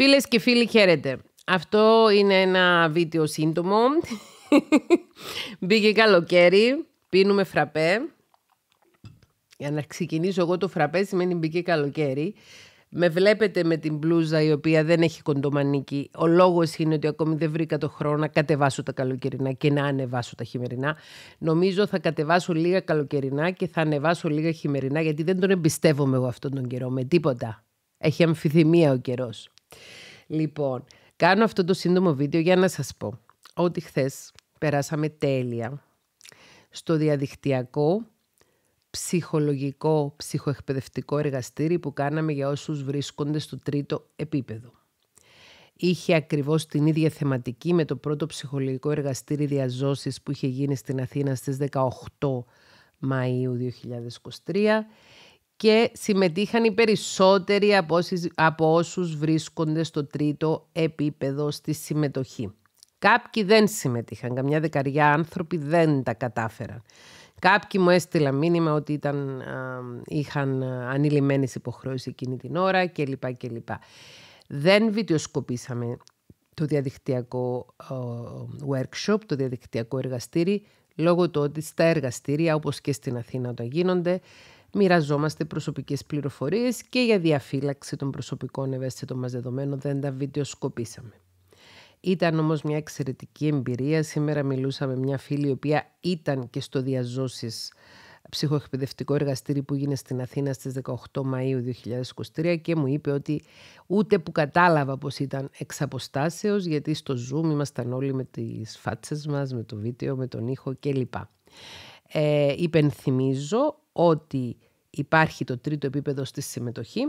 Φίλες και φίλοι χαίρετε. Αυτό είναι ένα βίντεο σύντομο. Μπήκε καλοκαίρι, πίνουμε φραπέ. Για να ξεκινήσω εγώ το φραπέ σημαίνει μπήκε καλοκαίρι. Με βλέπετε με την μπλούζα η οποία δεν έχει κοντομανίκη. Ο λόγος είναι ότι ακόμη δεν βρήκα το χρόνο να κατεβάσω τα καλοκαιρινά και να ανεβάσω τα χειμερινά. Νομίζω θα κατεβάσω λίγα καλοκαιρινά και θα ανεβάσω λίγα χειμερινά γιατί δεν τον εμπιστεύομαι εγώ αυτόν τον καιρό με τίποτα. Έχει αμφιθυμία ο καιρός. Λοιπόν, κάνω αυτό το σύντομο βίντεο για να σας πω ότι χθες περάσαμε τέλεια στο διαδικτυακό ψυχολογικό, ψυχοεκπαιδευτικό εργαστήρι που κάναμε για όσους βρίσκονται στο τρίτο επίπεδο. Είχε ακριβώς την ίδια θεματική με το πρώτο ψυχολογικό εργαστήρι διαζώσης που είχε γίνει στην Αθήνα στις 18 Μαΐου 2023 και συμμετείχαν οι περισσότεροι από, όσους, βρίσκονται στο τρίτο επίπεδο στη συμμετοχή. Κάποιοι δεν συμμετείχαν, καμιά δεκαριά άνθρωποι δεν τα κατάφεραν. Κάποιοι μου έστειλαν μήνυμα ότι ήταν, είχαν ανηλυμένες υποχρεώσεις εκείνη την ώρα κλπ. Δεν βιντεοσκοπήσαμε το διαδικτυακό workshop, το διαδικτυακό εργαστήρι, λόγω του ότι στα εργαστήρια, όπως και στην Αθήνα όταν γίνονται, Μοιραζόμαστε προσωπικές πληροφορίες και για διαφύλαξη των προσωπικών ευαίσθητων μας δεδομένων δεν τα βιντεοσκοπήσαμε. Ήταν όμως μια εξαιρετική εμπειρία. Σήμερα μιλούσα με μια φίλη η οποία ήταν και στο διαζώσει ψυχοεκπαιδευτικό εργαστήρι που γίνεται στην Αθήνα στις 18 Μαΐου 2023 και μου είπε ότι ούτε που κατάλαβα πως ήταν εξ αποστάσεως γιατί στο Zoom ήμασταν όλοι με τις φάτσες μας, με το βίντεο, με τον ήχο κλπ. Ε, υπενθυμίζω ότι υπάρχει το τρίτο επίπεδο στη συμμετοχή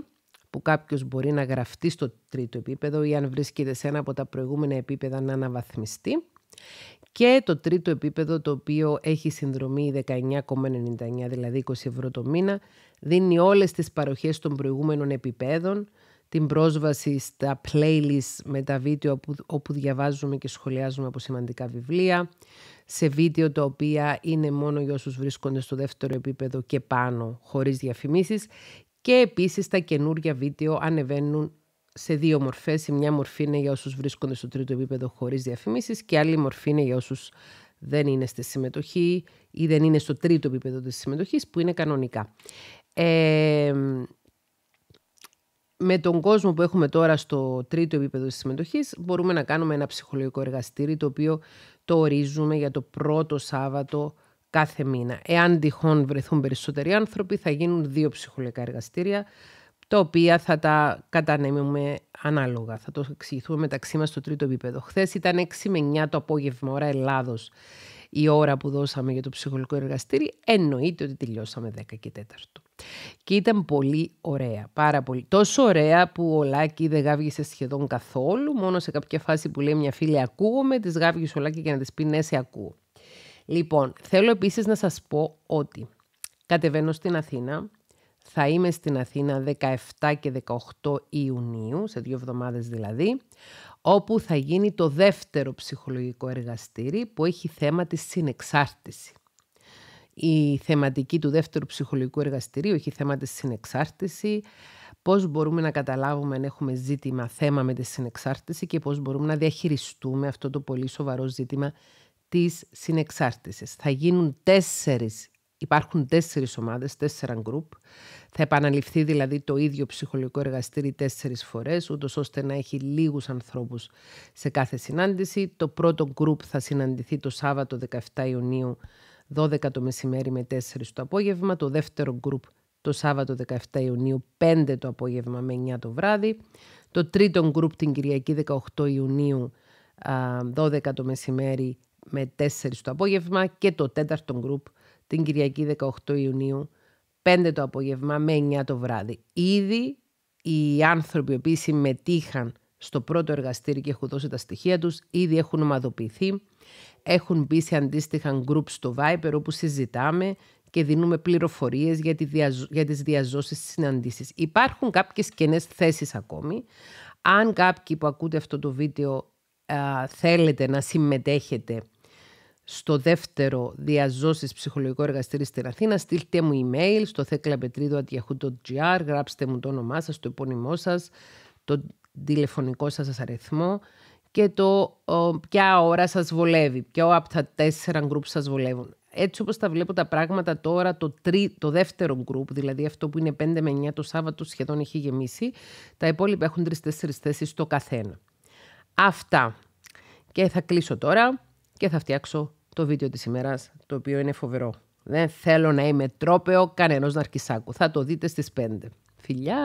που κάποιος μπορεί να γραφτεί στο τρίτο επίπεδο ή αν βρίσκεται σε ένα από τα προηγούμενα επίπεδα να αναβαθμιστεί. Και το τρίτο επίπεδο το οποίο έχει συνδρομή 19,99 δηλαδή 20 ευρώ το μήνα δίνει όλες τις παροχές των προηγούμενων επιπέδων την πρόσβαση στα playlist με τα βίντεο όπου διαβάζουμε και σχολιάζουμε από σημαντικά βιβλία, σε βίντεο τα οποία είναι μόνο για όσους βρίσκονται στο δεύτερο επίπεδο και πάνω, χωρίς διαφημίσεις και επίσης τα καινούργια βίντεο ανεβαίνουν σε δύο μορφές. Η μια μορφή είναι για όσους βρίσκονται στο τρίτο επίπεδο χωρίς διαφημίσεις και άλλη μορφή είναι για όσους δεν είναι στη συμμετοχή ή δεν είναι στο τρίτο επίπεδο της συμμετοχής που είναι κανονικά. Ε, με τον κόσμο που έχουμε τώρα στο τρίτο επίπεδο της συμμετοχής μπορούμε να κάνουμε ένα ψυχολογικό εργαστήρι το οποίο το ορίζουμε για το πρώτο Σάββατο κάθε μήνα. Εάν τυχόν βρεθούν περισσότεροι άνθρωποι θα γίνουν δύο ψυχολογικά εργαστήρια τα οποία θα τα κατανέμουμε ανάλογα. Θα το εξηγηθούμε μεταξύ μας στο τρίτο επίπεδο. Χθες ήταν 6 με 9 το απόγευμα ώρα Ελλάδος η ώρα που δώσαμε για το ψυχολογικό εργαστήρι, εννοείται ότι τελειώσαμε 10 και 4. Και ήταν πολύ ωραία, πάρα πολύ. Τόσο ωραία που ο Λάκη δεν γάβγησε σχεδόν καθόλου, μόνο σε κάποια φάση που λέει μια φίλη ακούγομαι, τις γάβγισε ο Λάκη και να τις πει ναι σε ακούω. Λοιπόν, θέλω επίσης να σας πω ότι κατεβαίνω στην Αθήνα, θα είμαι στην Αθήνα 17 και 18 Ιουνίου, σε δύο εβδομάδες δηλαδή, όπου θα γίνει το δεύτερο ψυχολογικό εργαστήρι που έχει θέμα της συνεξάρτηση. Η θεματική του δεύτερου ψυχολογικού εργαστηρίου έχει θέμα της συνεξάρτηση, πώς μπορούμε να καταλάβουμε αν έχουμε ζήτημα, θέμα με τη συνεξάρτηση και πώς μπορούμε να διαχειριστούμε αυτό το πολύ σοβαρό ζήτημα της συνεξάρτησης. Θα γίνουν τέσσερις, υπάρχουν τέσσερις ομάδες, τέσσερα γκρουπ, θα επαναληφθεί δηλαδή το ίδιο ψυχολογικό εργαστήρι τέσσερις φορές ούτως ώστε να έχει λίγους ανθρώπους σε κάθε συνάντηση. Το πρώτο γκρουπ θα συναντηθεί το Σάββατο 17 Ιουνίου 12 το μεσημέρι με 4 το απόγευμα. Το δεύτερο γκρουπ το Σάββατο 17 Ιουνίου 5 το απόγευμα με 9 το βράδυ. Το τρίτο γκρουπ την Κυριακή 18 Ιουνίου 12 το μεσημέρι με 4 το απόγευμα και το τέταρτο γκρουπ την Κυριακή 18 Ιουνίου 5 το απόγευμα με 9 το βράδυ. Ήδη οι άνθρωποι οι οποίοι συμμετείχαν στο πρώτο εργαστήριο και έχουν δώσει τα στοιχεία τους, ήδη έχουν ομαδοποιηθεί, έχουν μπει σε αντίστοιχα γκρουπ στο Viper όπου συζητάμε και δίνουμε πληροφορίες για, τη για τις διαζώσεις της συναντήσεις. Υπάρχουν κάποιες κενές θέσεις ακόμη. Αν κάποιοι που ακούτε αυτό το βίντεο α, θέλετε να συμμετέχετε στο δεύτερο διαζώσεις ψυχολογικό εργαστήρι στην Αθήνα, στείλτε μου email στο theklapetridou.gr, γράψτε μου το όνομά σας, το επώνυμό σας, το τηλεφωνικό σας αριθμό και το ποια ώρα σας βολεύει, ποιο από τα τέσσερα γκρουπ σας βολεύουν. Έτσι όπως τα βλέπω τα πράγματα τώρα, το, τρί, το δεύτερο γκρουπ, δηλαδή αυτό που είναι 5 με 9 το Σάββατο σχεδόν έχει γεμίσει, τα υπόλοιπα έχουν 3-4 θέσεις το καθένα. Αυτά. Και θα κλείσω τώρα και θα φτιάξω το βίντεο της ημέρας, το οποίο είναι φοβερό. Δεν θέλω να είμαι τρόπεο κανένας ναρκισάκου. Θα το δείτε στις 5. Φιλιά!